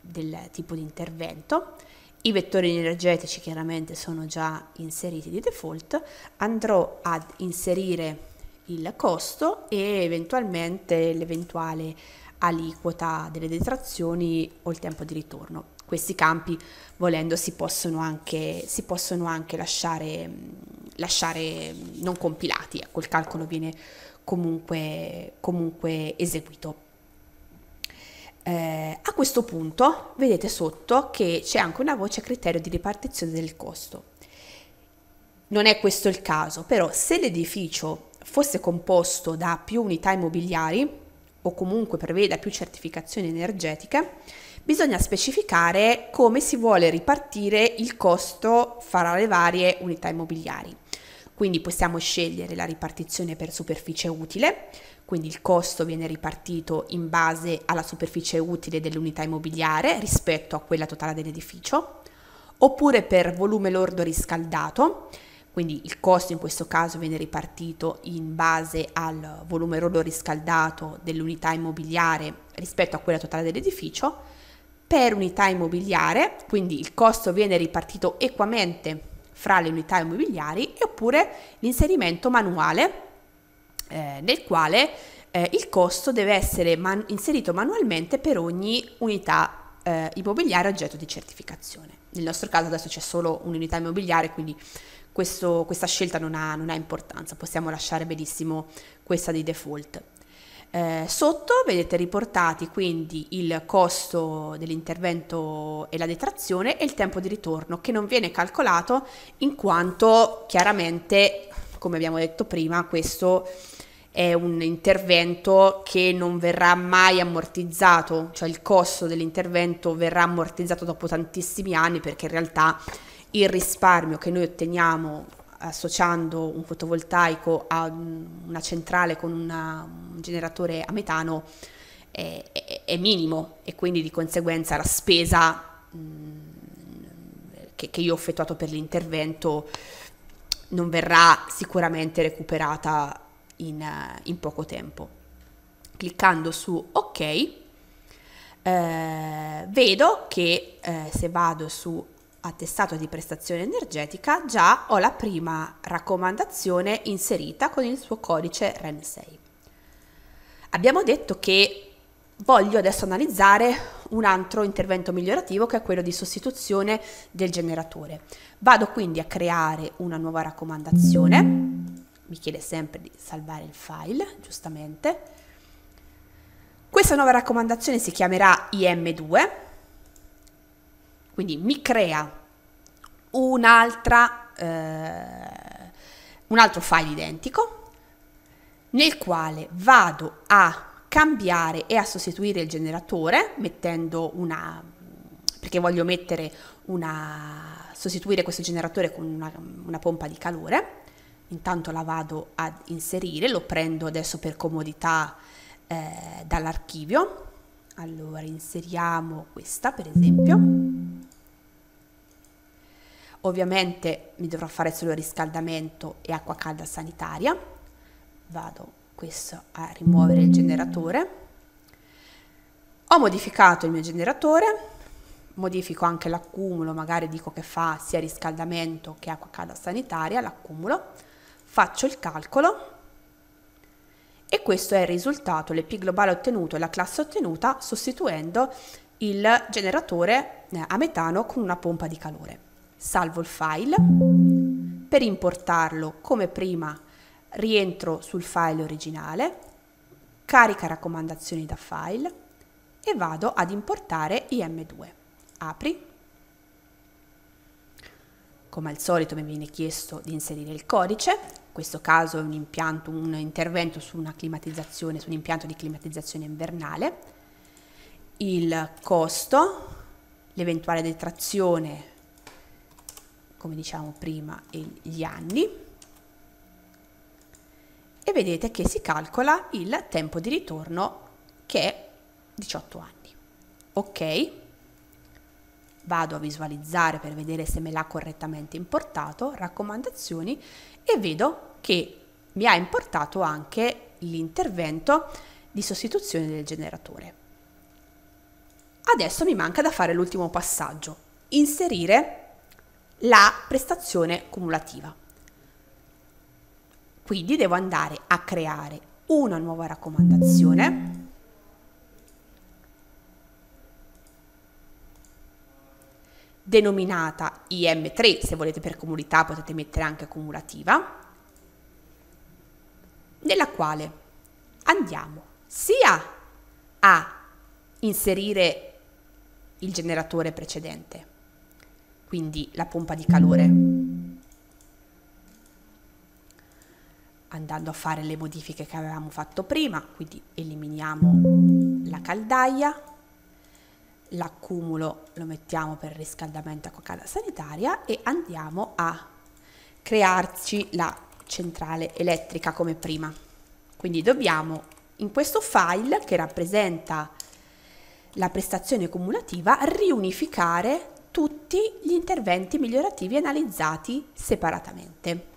del tipo di intervento, i vettori energetici chiaramente sono già inseriti di default, andrò ad inserire il costo e eventualmente l'eventuale aliquota delle detrazioni o il tempo di ritorno questi campi volendo si possono anche, si possono anche lasciare, lasciare, non compilati, ecco il calcolo viene comunque, comunque eseguito. Eh, a questo punto vedete sotto che c'è anche una voce criterio di ripartizione del costo. Non è questo il caso, però se l'edificio fosse composto da più unità immobiliari o comunque preveda più certificazioni energetiche, bisogna specificare come si vuole ripartire il costo fra le varie unità immobiliari. Quindi possiamo scegliere la ripartizione per superficie utile, quindi il costo viene ripartito in base alla superficie utile dell'unità immobiliare rispetto a quella totale dell'edificio, oppure per volume lordo riscaldato, quindi il costo in questo caso viene ripartito in base al volume lordo riscaldato dell'unità immobiliare rispetto a quella totale dell'edificio, per unità immobiliare, quindi il costo viene ripartito equamente fra le unità immobiliari, oppure l'inserimento manuale eh, nel quale eh, il costo deve essere man- inserito manualmente per ogni unità eh, immobiliare oggetto di certificazione. Nel nostro caso adesso c'è solo un'unità immobiliare, quindi questo, questa scelta non ha, non ha importanza, possiamo lasciare benissimo questa di default. Eh, sotto vedete riportati quindi il costo dell'intervento e la detrazione e il tempo di ritorno che non viene calcolato in quanto chiaramente, come abbiamo detto prima, questo è un intervento che non verrà mai ammortizzato, cioè il costo dell'intervento verrà ammortizzato dopo tantissimi anni perché in realtà il risparmio che noi otteniamo associando un fotovoltaico a una centrale con una, un generatore a metano è, è, è, minimo e quindi di conseguenza la spesa mh, mm, che, che, io ho effettuato per l'intervento non verrà sicuramente recuperata in, eh, in poco tempo. Cliccando su ok eh, vedo che eh, se vado su attestato di prestazione energetica, già ho la prima raccomandazione inserita con il suo codice REM6. Abbiamo detto che voglio adesso analizzare un altro intervento migliorativo che è quello di sostituzione del generatore. Vado quindi a creare una nuova raccomandazione, mi chiede sempre di salvare il file, giustamente. Questa nuova raccomandazione si chiamerà IM2 quindi mi crea un'altra, eh, un altro file identico nel quale vado a cambiare e a sostituire il generatore mettendo una perché voglio mettere una sostituire questo generatore con una, una pompa di calore intanto la vado ad inserire lo prendo adesso per comodità eh, dall'archivio allora inseriamo questa per esempio. Ovviamente mi dovrò fare solo riscaldamento e acqua calda sanitaria. Vado questo a rimuovere il generatore. Ho modificato il mio generatore, modifico anche l'accumulo, magari dico che fa sia riscaldamento che acqua calda sanitaria, l'accumulo, faccio il calcolo questo è il risultato, l'EP globale ottenuto e la classe ottenuta sostituendo il generatore eh, a metano con una pompa di calore. Salvo il file, per importarlo come prima rientro sul file originale, carica raccomandazioni da file e vado ad importare IM2. Apri. Come al solito mi viene chiesto di inserire il codice, questo caso è un impianto, un intervento su una climatizzazione, su un impianto di climatizzazione invernale, il costo, l'eventuale detrazione, come diciamo prima, e gli anni, e vedete che si calcola il tempo di ritorno che è 18 anni. Ok, vado a visualizzare per vedere se me l'ha correttamente importato, raccomandazioni, e vedo che mi ha importato anche l'intervento di sostituzione del generatore. Adesso mi manca da fare l'ultimo passaggio, inserire la prestazione cumulativa. Quindi devo andare a creare una nuova raccomandazione denominata IM3, se volete per comunità potete mettere anche cumulativa, nella quale andiamo sia a inserire il generatore precedente, quindi la pompa di calore, andando a fare le modifiche che avevamo fatto prima, quindi eliminiamo la caldaia, l'accumulo lo mettiamo per riscaldamento acqua sanitaria e andiamo a crearci la centrale elettrica come prima. Quindi dobbiamo in questo file che rappresenta la prestazione cumulativa riunificare tutti gli interventi migliorativi analizzati separatamente.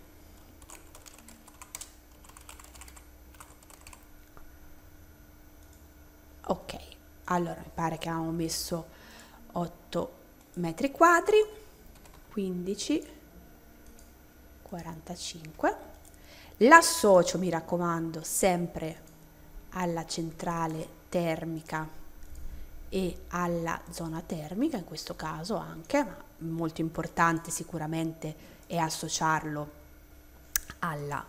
allora mi pare che avevamo messo 8 metri quadri 15 45 l'associo mi raccomando sempre alla centrale termica e alla zona termica in questo caso anche ma molto importante sicuramente è associarlo alla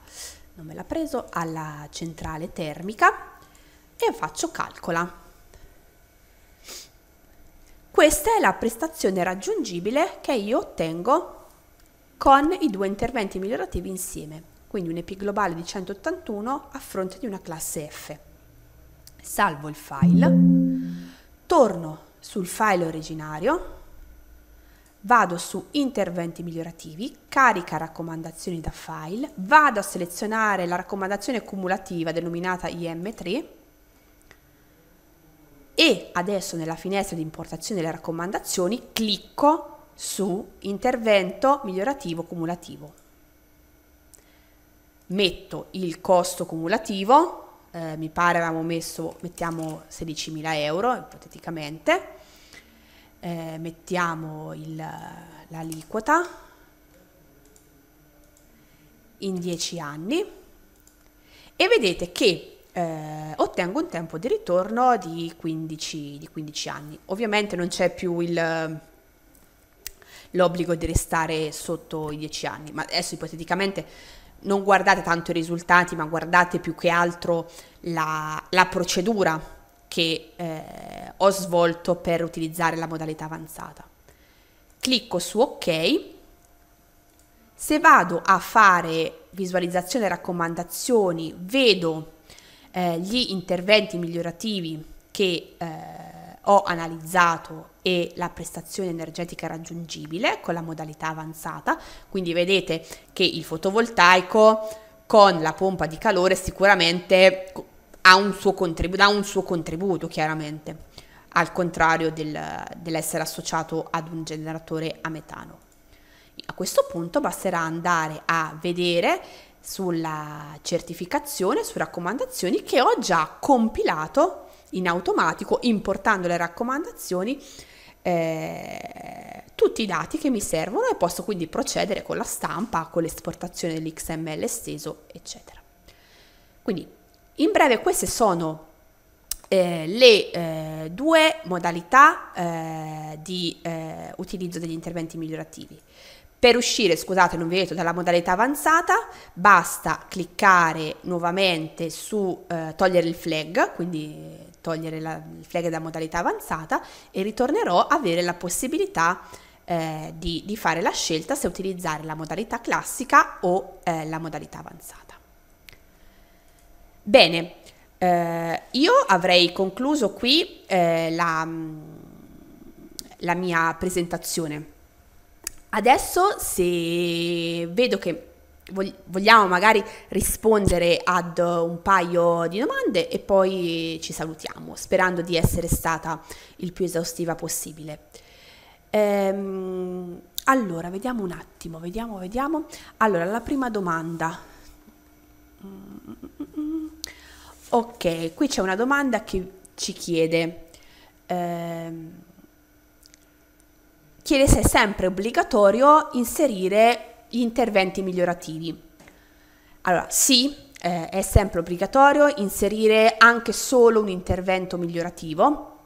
non me l'ha preso alla centrale termica e faccio calcola questa è la prestazione raggiungibile che io ottengo con i due interventi migliorativi insieme, quindi un EP globale di 181 a fronte di una classe F. Salvo il file, torno sul file originario, vado su interventi migliorativi, carica raccomandazioni da file, vado a selezionare la raccomandazione cumulativa denominata IM3 e adesso nella finestra di importazione delle raccomandazioni clicco su intervento migliorativo cumulativo. Metto il costo cumulativo, eh, mi pare avevamo messo, mettiamo 16.000 euro ipoteticamente, eh, mettiamo il, l'aliquota in 10 anni e vedete che eh, ottengo un tempo di ritorno di 15, di 15 anni. Ovviamente non c'è più il, l'obbligo di restare sotto i 10 anni, ma adesso ipoteticamente non guardate tanto i risultati, ma guardate più che altro la, la procedura che eh, ho svolto per utilizzare la modalità avanzata. Clicco su ok. Se vado a fare visualizzazione e raccomandazioni, vedo eh, gli interventi migliorativi che eh, ho analizzato e la prestazione energetica raggiungibile con la modalità avanzata, quindi vedete che il fotovoltaico con la pompa di calore sicuramente ha un suo contributo, dà un suo contributo chiaramente, al contrario del, dell'essere associato ad un generatore a metano. A questo punto basterà andare a vedere sulla certificazione, su raccomandazioni che ho già compilato in automatico importando le raccomandazioni eh, tutti i dati che mi servono e posso quindi procedere con la stampa, con l'esportazione dell'XML esteso, eccetera. Quindi, in breve, queste sono eh, le eh, due modalità eh, di eh, utilizzo degli interventi migliorativi. Per uscire, scusate, non vi ho dalla modalità avanzata, basta cliccare nuovamente su eh, togliere il flag, quindi eh, togliere la, il flag da modalità avanzata e ritornerò a avere la possibilità eh, di, di, fare la scelta se utilizzare la modalità classica o eh, la modalità avanzata. Bene, eh, io avrei concluso qui eh, la, mm, la mia presentazione. Adesso se vedo che vogliamo magari rispondere ad un paio di domande e poi ci salutiamo, sperando di essere stata il più esaustiva possibile. Ehm, allora, vediamo un attimo, vediamo, vediamo. Allora, la prima domanda. Ok, qui c'è una domanda che ci chiede. Ehm, chiede se è sempre obbligatorio inserire gli interventi migliorativi. Allora, sì, eh, è sempre obbligatorio inserire anche solo un intervento migliorativo,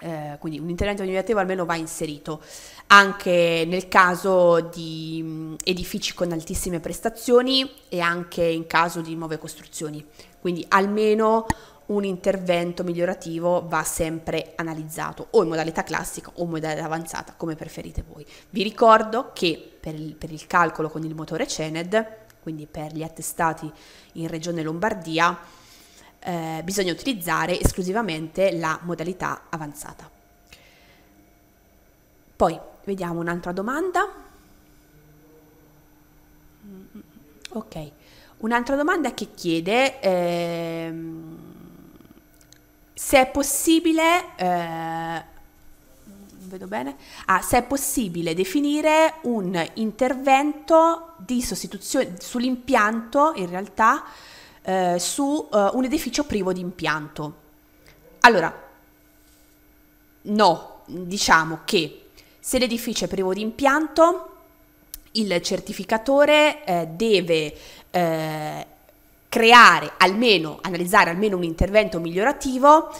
eh, quindi un intervento migliorativo almeno va inserito, anche nel caso di edifici con altissime prestazioni e anche in caso di nuove costruzioni, quindi almeno un intervento migliorativo va sempre analizzato o in modalità classica o in modalità avanzata, come preferite voi. Vi ricordo che per il, per il calcolo con il motore CENED, quindi per gli attestati in Regione Lombardia, eh, bisogna utilizzare esclusivamente la modalità avanzata. Poi vediamo un'altra domanda. Ok, un'altra domanda che chiede... Ehm, se è possibile, eh, vedo bene, ah, se è possibile definire un intervento di sostituzione sull'impianto, in realtà, eh, su eh, un edificio privo di impianto. Allora, no, diciamo che se l'edificio è privo di impianto, il certificatore eh, deve eh, creare almeno, analizzare almeno un intervento migliorativo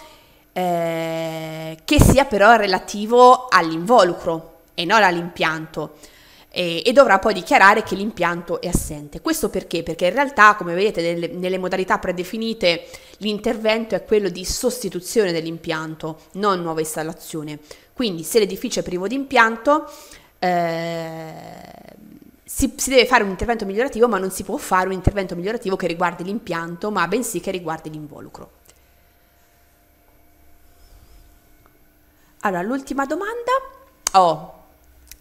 eh, che sia però relativo all'involucro e non all'impianto e, e, dovrà poi dichiarare che l'impianto è assente. Questo perché? Perché in realtà, come vedete, nelle, nelle modalità predefinite l'intervento è quello di sostituzione dell'impianto, non nuova installazione. Quindi se l'edificio è privo di impianto, eh, si, si, deve fare un intervento migliorativo, ma non si può fare un intervento migliorativo che riguardi l'impianto, ma bensì che riguardi l'involucro. Allora, l'ultima domanda. Oh,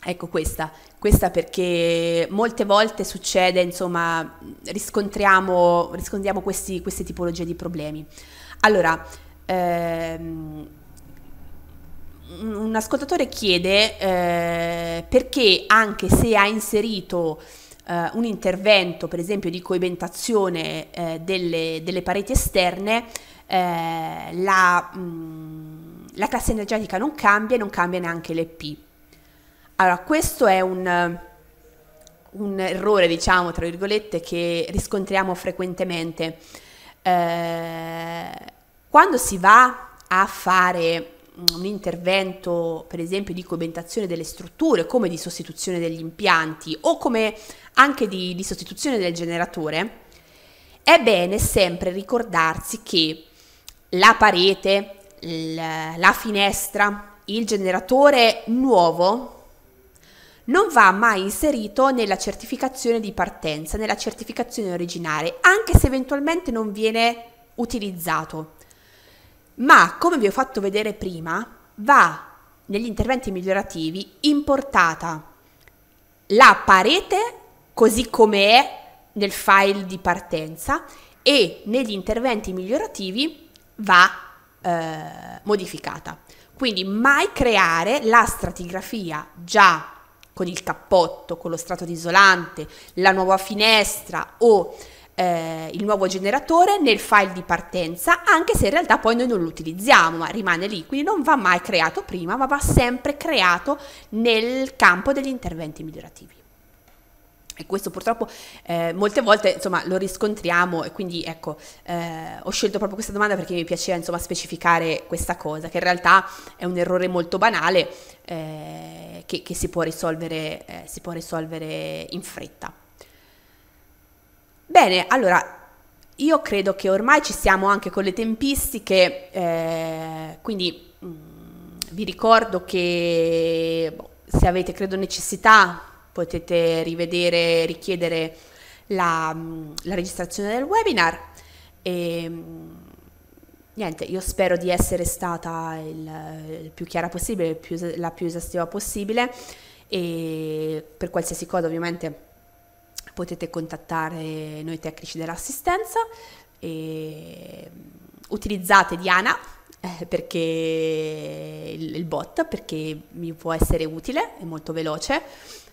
ecco questa. Questa perché molte volte succede, insomma, riscontriamo, riscontriamo questi, queste tipologie di problemi. Allora, ehm, un ascoltatore chiede eh, perché anche se ha inserito eh, un intervento, per esempio, di coibentazione eh, delle, delle, pareti esterne, eh, la, mh, mm, la, classe energetica non cambia e non cambia neanche l'EP. Allora, questo è un, un errore, diciamo, tra virgolette, che riscontriamo frequentemente. Eh, quando si va a fare Mm, un intervento per esempio di coibentazione delle strutture come di sostituzione degli impianti o come anche di, di sostituzione del generatore, è bene sempre ricordarsi che la parete, il, la finestra, il generatore nuovo non va mai inserito nella certificazione di partenza, nella certificazione originale, anche se eventualmente non viene utilizzato ma come vi ho fatto vedere prima, va negli interventi migliorativi importata la parete così come è nel file di partenza e negli interventi migliorativi va eh, modificata. Quindi mai creare la stratigrafia già con il cappotto, con lo strato di isolante, la nuova finestra o eh, il nuovo generatore nel file di partenza, anche se in realtà poi noi non lo utilizziamo, ma rimane lì, quindi non va mai creato prima, ma va sempre creato nel campo degli interventi migliorativi. E questo purtroppo eh, molte volte insomma, lo riscontriamo e quindi ecco, eh, ho scelto proprio questa domanda perché mi piaceva insomma, specificare questa cosa, che in realtà è un errore molto banale eh, che, che si, può risolvere, eh, si può risolvere in fretta. Bene, allora io credo che ormai ci siamo anche con le tempistiche, eh, quindi mh, mm, vi ricordo che boh, se avete credo necessità potete rivedere, richiedere la, mm, la registrazione del webinar. E, ehm, niente, io spero di essere stata il, il più chiara possibile, più, la più esaustiva possibile e per qualsiasi cosa ovviamente potete contattare noi tecnici dell'assistenza e mm, utilizzate Diana eh, perché il, bot perché mi può essere utile, e molto veloce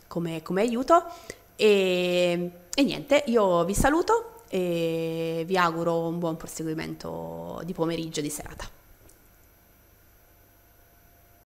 come, come aiuto e, e niente, io vi saluto e vi auguro un buon proseguimento di pomeriggio e di serata.